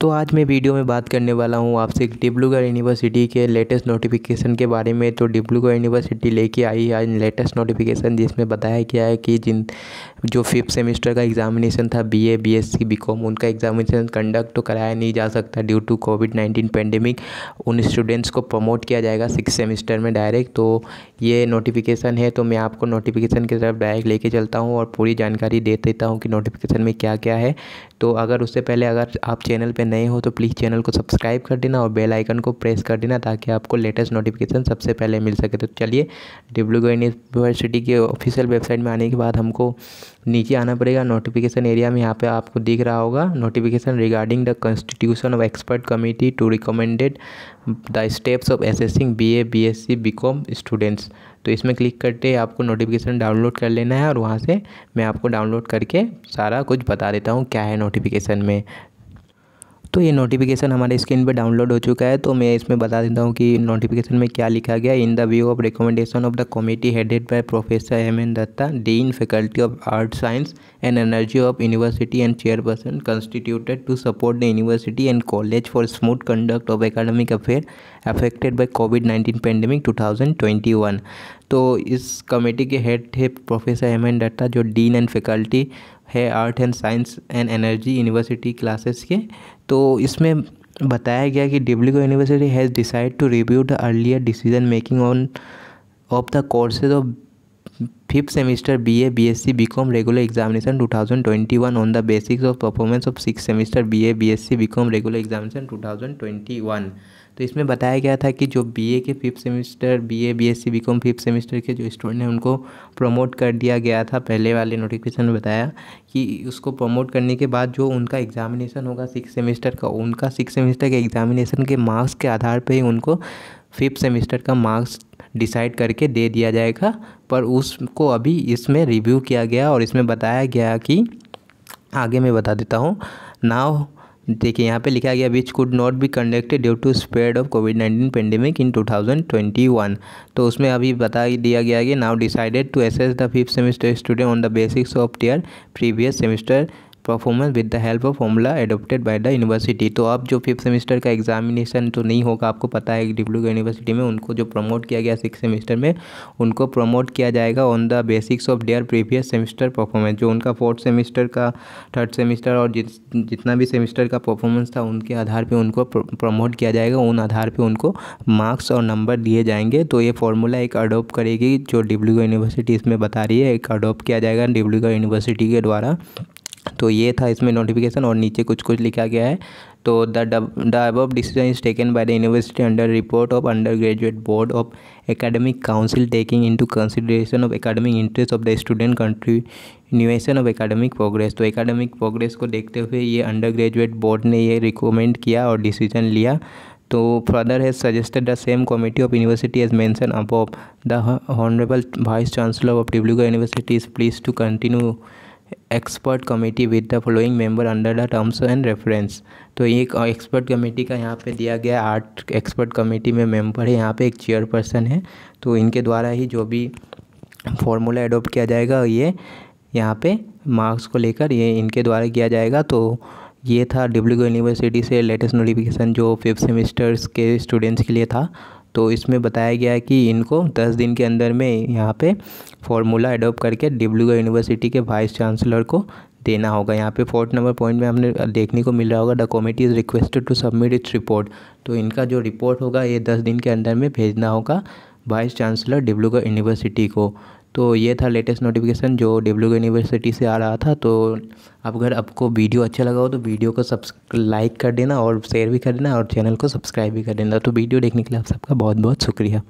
तो आज मैं वीडियो में बात करने वाला हूँ आपसे डिब्रूगढ़ यूनिवर्सिटी के लेटेस्ट नोटिफिकेशन के बारे में तो डिब्रूगढ़ यूनिवर्सिटी लेके आई आज लेटेस्ट नोटिफिकेशन जिसमें बताया गया है कि जिन जो फिफ्थ सेमेस्टर का एग्जामिनेशन था बीए बीएससी बीकॉम उनका एग्जामिनेशन कंडक्ट तो कराया नहीं जा सकता due to Covid nineteen pandemic उन स्टूडेंट्स को प्रमोट किया जाएगा सिक्स सेमेस्टर में डायरेक्ट तो ये नोटिफिकेशन है तो मैं आपको नोटिफिकेशन की तरफ डायरेक्ट लेके चलता हूँ और पूरी जानकारी दे देता हूँ कि नोटिफिकेशन में क्या क्या है तो अगर उससे पहले अगर आप चैनल पर नए हो तो प्लीज़ चैनल को सब्सक्राइब कर देना और बेल आइकन को प्रेस कर देना ताकि आपको लेटेस्ट नोटिफिकेशन सबसे पहले मिल सके तो चलिए डिब्लू गोइन यूनिवर्सिटी के ऑफिशियल वेबसाइट में आने के बाद हमको नीचे आना पड़ेगा नोटिफिकेशन एरिया में यहाँ पे आपको दिख रहा होगा notification regarding the constitution of expert committee to recommended the steps of assessing B A B S C B com students तो इसमें क्लिक करते आपको नोटिफिकेशन डाउनलोड कर लेना है और वहाँ से मैं आपको डाउनलोड करके सारा कुछ बता देता हूँ क्या है नोटिफिकेशन में तो ये नोटिफिकेशन हमारे स्क्रीन पर डाउनलोड हो चुका है तो मैं इसमें बता देता हूँ कि नोटिफिकेशन में क्या लिखा गया in the view of recommendation of the committee headed by professor M N Datta dean faculty of art science and energy of university and chairperson constituted to support the university and college for smooth conduct of academic affair affected by Covid nineteen pandemic two thousand twenty one तो इस committee के head थे professor M N Datta जो dean and faculty है art and science and energy university classes के तो इसमें बताया गया कि Dibrugarh university has decide to review the earlier decision making on of the courses of fifth semester BA BSc BCom regular examination 2021 on the basics of performance of six semester BA BSc BCom regular examination 2021 तो इसमें बताया गया था कि जो BA के fifth semester BA BSc BCom fifth semester के जो स्टूडेंट हैं उनको प्रमोट कर दिया गया था पहले वाले नोटिफिकेशन में बताया कि उसको प्रमोट करने के बाद जो उनका एग्जामिनेशन होगा सिक्स सेमेस्टर का उनका सिक्स सेमेस्टर के एग्जामिनेशन के मार्क्स के आधार पर ही उनको फिफ्थ सेमेस्टर का मार्क्स डिसाइड करके दे दिया जाएगा पर उसको अभी इसमें रिव्यू किया गया और इसमें बताया गया कि आगे मैं बता देता हूँ नाव देखिए यहाँ पे लिखा गया which could not be conducted due to spread of Covid nineteen pandemic in 2021 तो उसमें अभी बता दिया गया कि now decided to assess the fifth semester student on the basics of their previous semester performance with the help of formula adopted by the university तो अब जो फिफ्थ सेमेस्टर का एग्जामिनेशन तो नहीं होगा आपको पता है डिब्रूगढ़ यूनिवर्सिटी में उनको जो प्रमोट किया गया सिक्स सेमेस्टर में उनको प्रमोट किया जाएगा on the basics of their previous semester performance जो उनका फोर्थ सेमेस्टर का थर्ड सेमेस्टर और जिस जितना भी सेमेस्टर का परफॉर्मेंस था उनके आधार पर उनको प्रमोट किया जाएगा उन आधार पर उनको मार्क्स और नंबर दिए जाएंगे तो ये फॉर्मूला एक अडोप्ट करेगी जो डिब्रूगढ़ यूनिवर्सिटी इसमें बता रही है एक अडोप्ट किया जाएगा डिब्रूगढ़ यूनिवर्सिटी के द्वारा तो ये था इसमें नोटिफिकेशन और नीचे कुछ कुछ लिखा गया है तो the the above decision is taken by the university under report of undergraduate board of academic council taking into consideration of academic interest of the student continuation of academic progress तो academic progress को देखते हुए ये under undergraduate board ने ये recommend किया और decision लिया तो further has suggested the same committee of university as mention above the honourable vice chancellor of Dibrugarh university is please to continue expert committee with the following member under the terms and reference तो एक expert uh, committee का यहाँ पे दिया गया आठ expert committee में member है यहाँ पे एक चेयर पर्सन है तो इनके द्वारा ही जो भी फॉर्मूला एडोप्ट किया जाएगा ये यहाँ पे मार्क्स को लेकर ये इनके द्वारा किया जाएगा तो ये था डब्ल्यू यूनिवर्सिटी से लेटेस्ट नोटिफिकेशन जो फिफ्थ सेमिस्टर्स के स्टूडेंट्स के लिए था तो इसमें बताया गया है कि इनको दस दिन के अंदर में यहाँ पे फॉर्मूला एडोप्ट करके डिब्लूगढ़ यूनिवर्सिटी के वाइस चांसलर को देना होगा यहाँ पे फोर्थ नंबर पॉइंट में हमने देखने को मिल रहा होगा the committee is requested to submit its report तो इनका जो रिपोर्ट होगा ये दस दिन के अंदर में भेजना होगा वाइस चांसलर डिब्लूगढ़ यूनिवर्सिटी को तो ये था लेटेस्ट नोटिफिकेशन जो डब्ल्यू यूनिवर्सिटी से आ रहा था तो अब अगर आपको वीडियो अच्छा लगा हो तो वीडियो को सब्स लाइक कर देना और शेयर भी कर देना और चैनल को सब्सक्राइब भी कर देना तो वीडियो देखने के लिए आप सबका बहुत बहुत शुक्रिया